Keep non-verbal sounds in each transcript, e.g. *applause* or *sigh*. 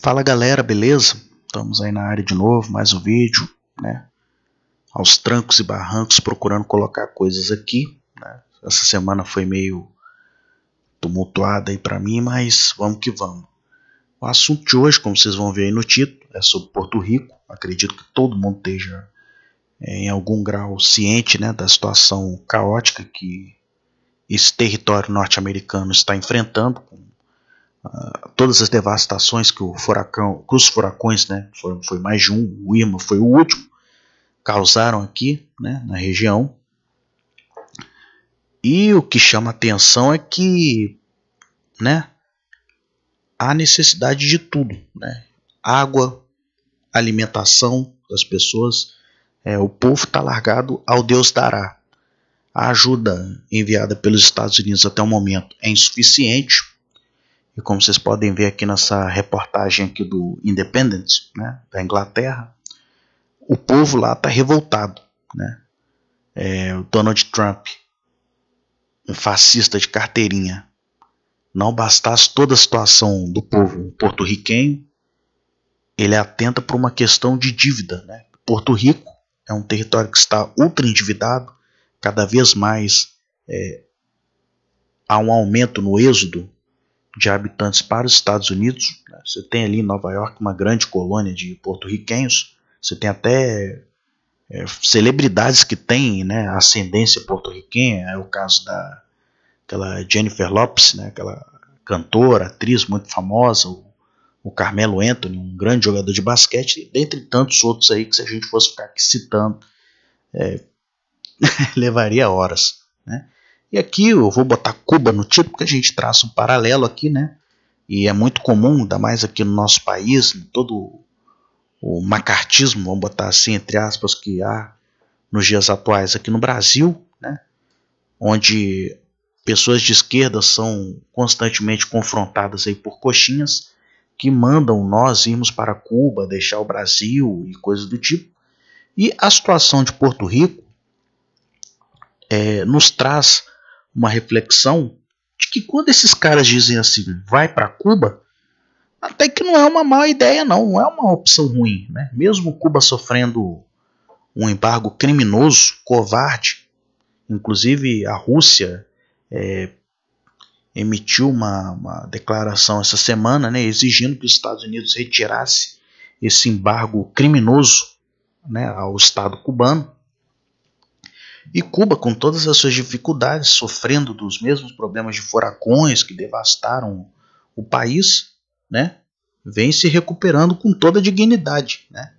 Fala galera, beleza? Estamos aí na área de novo, mais um vídeo, né? Aos trancos e barrancos procurando colocar coisas aqui, né? Essa semana foi meio tumultuada aí para mim, mas vamos que vamos. O assunto de hoje, como vocês vão ver aí no título, é sobre Porto Rico. Acredito que todo mundo esteja é, em algum grau ciente, né, da situação caótica que esse território norte-americano está enfrentando, com todas as devastações que o furacão, que os furacões, né, foram, foi mais de um, o Irma foi o último, causaram aqui, né, na região. E o que chama atenção é que, né, há necessidade de tudo, né? Água, alimentação das pessoas, é, o povo está largado ao Deus dará. A ajuda enviada pelos Estados Unidos até o momento é insuficiente e como vocês podem ver aqui nessa reportagem aqui do Independent, né, da Inglaterra, o povo lá está revoltado. Né? É, o Donald Trump, um fascista de carteirinha, não bastasse toda a situação do povo porto-riquenho, ele atenta por uma questão de dívida. Né? Porto Rico é um território que está ultra endividado, cada vez mais é, há um aumento no êxodo de habitantes para os Estados Unidos. Né? Você tem ali em Nova York uma grande colônia de porto-riquenhos. Você tem até é, celebridades que têm né, ascendência porto-riquenha. É o caso da aquela Jennifer Lopes, né, aquela cantora, atriz muito famosa, o, o Carmelo Anthony, um grande jogador de basquete, dentre tantos outros aí que se a gente fosse ficar aqui citando, é, *laughs* levaria horas. Né? E aqui eu vou botar Cuba no título, tipo, porque a gente traça um paralelo aqui, né? E é muito comum, ainda mais aqui no nosso país, todo o macartismo, vamos botar assim, entre aspas, que há nos dias atuais aqui no Brasil, né? Onde pessoas de esquerda são constantemente confrontadas aí por coxinhas que mandam nós irmos para Cuba, deixar o Brasil e coisas do tipo. E a situação de Porto Rico é, nos traz uma reflexão de que quando esses caras dizem assim, vai para Cuba, até que não é uma má ideia, não, não é uma opção ruim. Né? Mesmo Cuba sofrendo um embargo criminoso, covarde, inclusive a Rússia é, emitiu uma, uma, declaração essa semana né, exigindo que os Estados Unidos retirasse esse embargo criminoso né, ao Estado cubano. E Cuba, com todas as suas dificuldades, sofrendo dos mesmos problemas de furacões que devastaram o país, né, vem se recuperando com toda a dignidade. Né?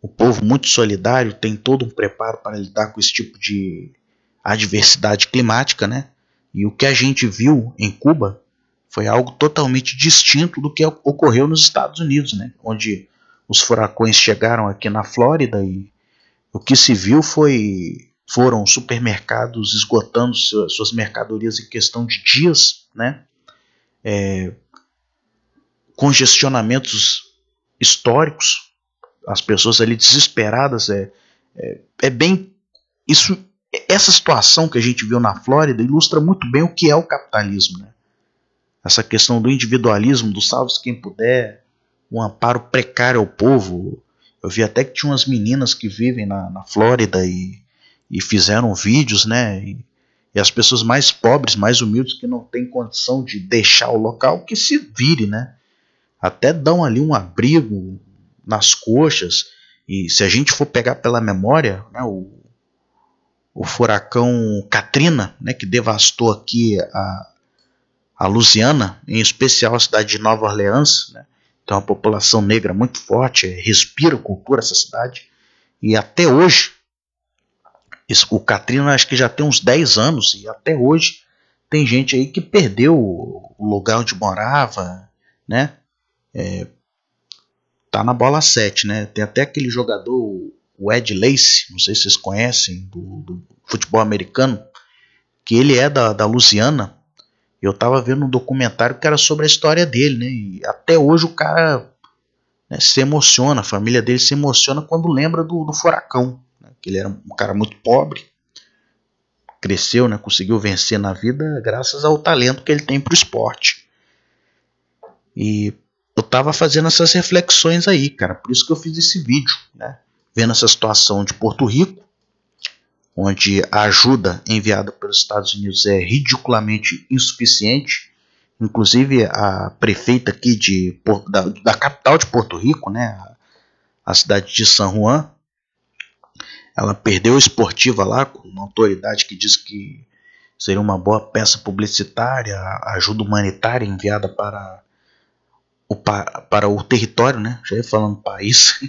O povo muito solidário tem todo um preparo para lidar com esse tipo de adversidade climática, né? E o que a gente viu em Cuba foi algo totalmente distinto do que ocorreu nos Estados Unidos, né? Onde os furacões chegaram aqui na Flórida e o que se viu foi foram supermercados esgotando suas mercadorias em questão de dias, né? É, congestionamentos históricos, as pessoas ali desesperadas, é, é, é, bem isso, essa situação que a gente viu na Flórida ilustra muito bem o que é o capitalismo, né? Essa questão do individualismo, do salve quem puder, um amparo precário ao povo. Eu vi até que tinha umas meninas que vivem na, na Flórida e e fizeram vídeos, né? E, e as pessoas mais pobres, mais humildes, que não têm condição de deixar o local, que se vire, né? Até dão ali um abrigo nas coxas. E se a gente for pegar pela memória, né, o, o furacão Katrina, né, que devastou aqui a, a Louisiana, em especial a cidade de Nova Orleans, né, tem uma população negra muito forte, respira cultura essa cidade. E até hoje, o Katrina acho que já tem uns 10 anos e até hoje tem gente aí que perdeu o lugar onde morava, né? É, tá na bola 7, né? Tem até aquele jogador, o Ed Lace, não sei se vocês conhecem, do, do futebol americano, que ele é da, da Lusiana. Eu tava vendo um documentário que era sobre a história dele, né? E até hoje o cara né, se emociona, a família dele se emociona quando lembra do, do furacão que ele era um cara muito pobre, cresceu, né, conseguiu vencer na vida graças ao talento que ele tem para o esporte. E eu tava fazendo essas reflexões aí, cara, por isso que eu fiz esse vídeo, né, vendo essa situação de Porto Rico, onde a ajuda enviada pelos Estados Unidos é ridiculamente insuficiente. Inclusive a prefeita aqui de, da, da capital de Porto Rico, né, a cidade de San Juan, ela perdeu a esportiva lá, com uma autoridade que diz que seria uma boa peça publicitária, ajuda humanitária enviada para o, para o território, né? Já ia falando país.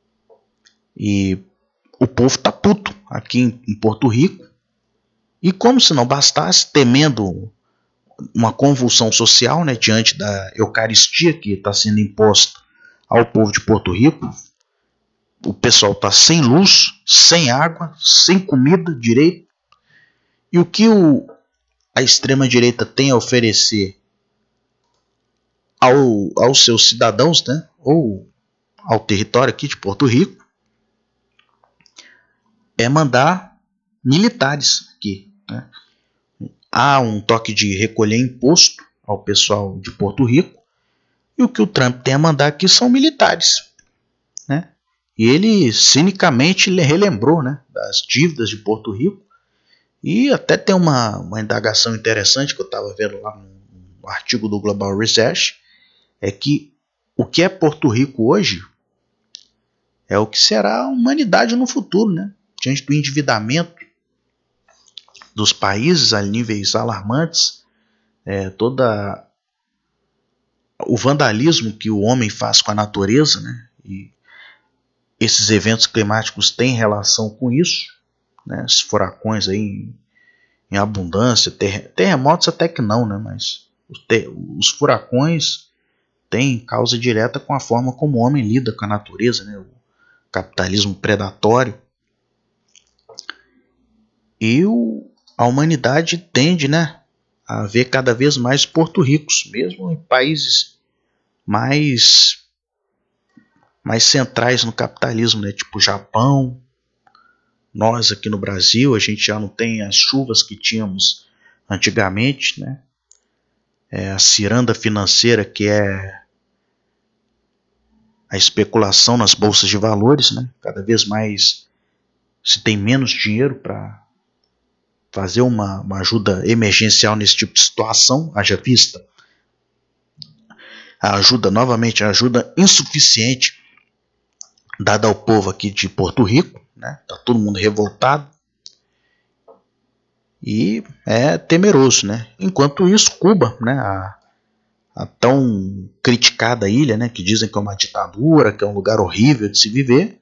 *laughs* e o povo tá puto aqui em Porto Rico. E como se não bastasse, temendo uma convulsão social né, diante da Eucaristia que está sendo imposta ao povo de Porto Rico, o pessoal está sem luz, sem água, sem comida direito. E o que o, a extrema-direita tem a oferecer ao, aos seus cidadãos, né? ou ao território aqui de Porto Rico, é mandar militares aqui. Né? Há um toque de recolher imposto ao pessoal de Porto Rico, e o que o Trump tem a mandar aqui são militares e ele cinicamente relembrou né, das dívidas de Porto Rico. E até tem uma, uma indagação interessante que eu estava vendo lá no artigo do Global Research, é que o que é Porto Rico hoje é o que será a humanidade no futuro, né? diante do endividamento dos países a níveis alarmantes, é, toda o vandalismo que o homem faz com a natureza, né? E esses eventos climáticos têm relação com isso, né? Esses furacões aí em, em abundância, ter, terremotos até que não, né? Mas os, ter, os, furacões têm causa direta com a forma como o homem lida com a natureza, né? O capitalismo predatório. E o, a humanidade tende, né? A ver cada vez mais porto-ricos, mesmo em países mais mais centrais no capitalismo, né? tipo Japão, nós aqui no Brasil, a gente já não tem as chuvas que tínhamos antigamente, né? É a ciranda financeira que é a especulação nas bolsas de valores, né? Cada vez mais se tem menos dinheiro para fazer uma, uma ajuda emergencial nesse tipo de situação, haja vista a ajuda novamente, a ajuda insuficiente dada ao povo aqui de Porto Rico, né? Tá todo mundo revoltado e é temeroso, né? Enquanto isso, Cuba, né? A, a tão criticada ilha, né? Que dizem que é uma ditadura, que é um lugar horrível de se viver,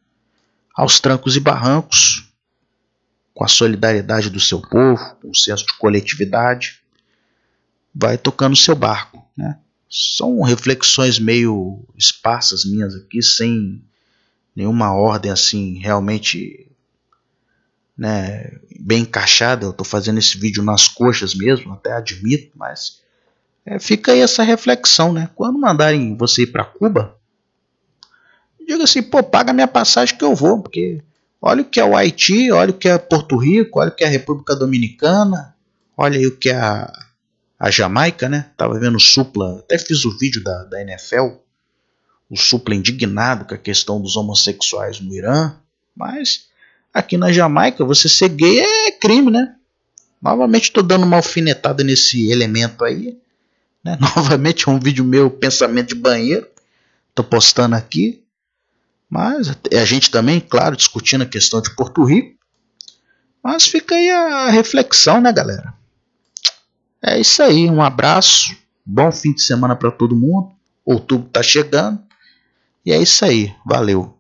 aos trancos e barrancos, com a solidariedade do seu povo, com o senso de coletividade, vai tocando o seu barco. Né? São reflexões meio esparsas minhas aqui, sem nenhuma ordem assim realmente né, bem encaixada. Eu estou fazendo esse vídeo nas coxas mesmo, até admito, mas é, fica aí essa reflexão, né? Quando mandarem você ir para Cuba, diga assim, pô, paga minha passagem que eu vou, porque olha o que é o Haiti, olha o que é Porto Rico, olha o que é a República Dominicana, olha aí o que é a, a Jamaica, né? Tava vendo Supla, até fiz o vídeo da, da NFL o Supla indignado com a questão dos homossexuais no Irã, mas aqui na Jamaica você ser gay é crime, né? Novamente estou dando uma alfinetada nesse elemento aí. Né? *laughs* Novamente é um vídeo meu, pensamento de banheiro. Estou postando aqui. Mas a gente também, claro, discutindo a questão de Porto Rico. Mas fica aí a reflexão, né, galera? É isso aí. Um abraço. Bom fim de semana para todo mundo. Outubro está chegando. E é isso aí. Valeu.